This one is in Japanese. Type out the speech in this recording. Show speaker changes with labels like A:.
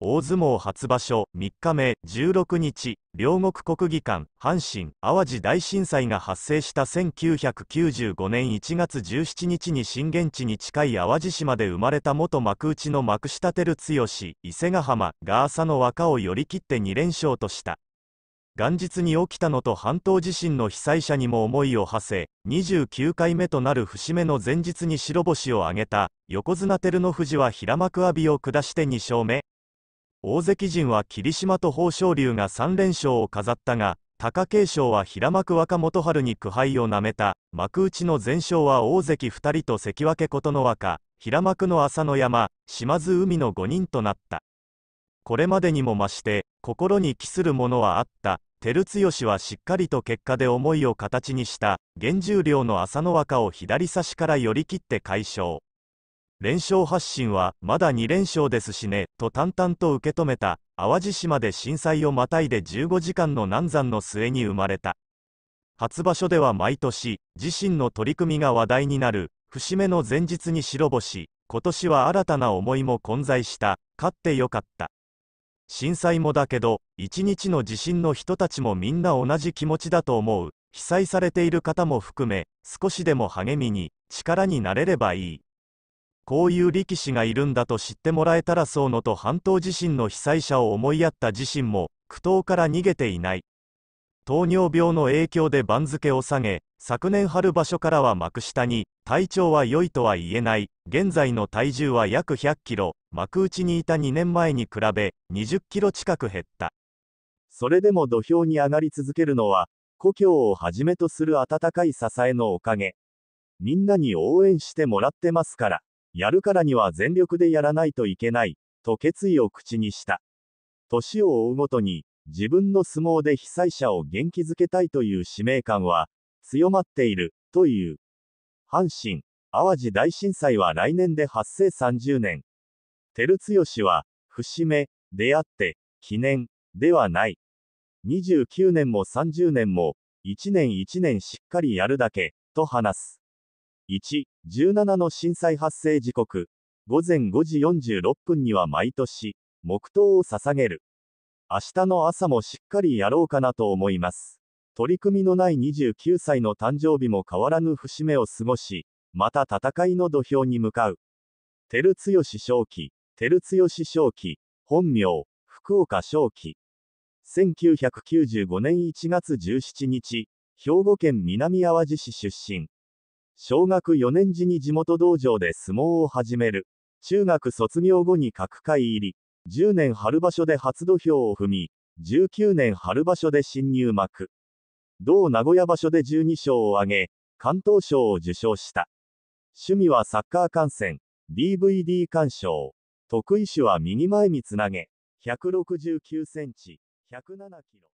A: 大相撲初場所3日目16日両国国技館阪神・淡路大震災が発生した1995年1月17日に震源地に近い淡路島で生まれた元幕内の幕下照強伊勢ヶ浜が朝の若を寄り切って2連勝とした元日に起きたのと半島地震の被災者にも思いを馳せ29回目となる節目の前日に白星を挙げた横綱照ノ富士は平幕阿炎を下して2勝目大関陣は霧島と豊昇龍が3連勝を飾ったが貴景勝は平幕若元春に苦杯をなめた幕内の全勝は大関2人と関脇琴ノ若平幕の朝乃山島津海の5人となったこれまでにも増して心に期するものはあった照強はしっかりと結果で思いを形にした原十両の朝乃若を左差しから寄り切って快勝連勝発進はまだ2連勝ですしねと淡々と受け止めた淡路島で震災をまたいで15時間の難産の末に生まれた初場所では毎年自身の取り組みが話題になる節目の前日に白星今年は新たな思いも混在した勝ってよかった震災もだけど一日の地震の人たちもみんな同じ気持ちだと思う被災されている方も含め少しでも励みに力になれればいいこういう力士がいるんだと知ってもらえたらそうのと半島地震の被災者を思いやった自身も苦闘から逃げていない糖尿病の影響で番付を下げ昨年春場所からは幕下に体調は良いとは言えない現在の体重は約1 0 0キロ幕内にいた2年前に比べ2 0キロ近く減ったそれでも土俵に上がり続けるのは故郷をはじめとする温かい支えのおかげみんなに応援してもらってますからやるからには全力でやらないといけない、と決意を口にした。年を追うごとに、自分の相撲で被災者を元気づけたいという使命感は、強まっている、という。阪神、淡路大震災は来年で発生30年。照強は、節目、であって、記念、ではない。29年も30年も、1年1年しっかりやるだけ、と話す。1、17の震災発生時刻、午前5時46分には毎年、黙祷を捧げる。明日の朝もしっかりやろうかなと思います。取り組みのない29歳の誕生日も変わらぬ節目を過ごし、また戦いの土俵に向かう。照強正輝、照強正輝、本名、福岡正輝。1995年1月17日、兵庫県南淡路市出身。小学4年時に地元道場で相撲を始める。中学卒業後に各界入り、10年春場所で初土俵を踏み、19年春場所で新入幕。同名古屋場所で12勝を挙げ、関東賞を受賞した。趣味はサッカー観戦、DVD 鑑賞。得意種は右前につなげ、169センチ、107キロ。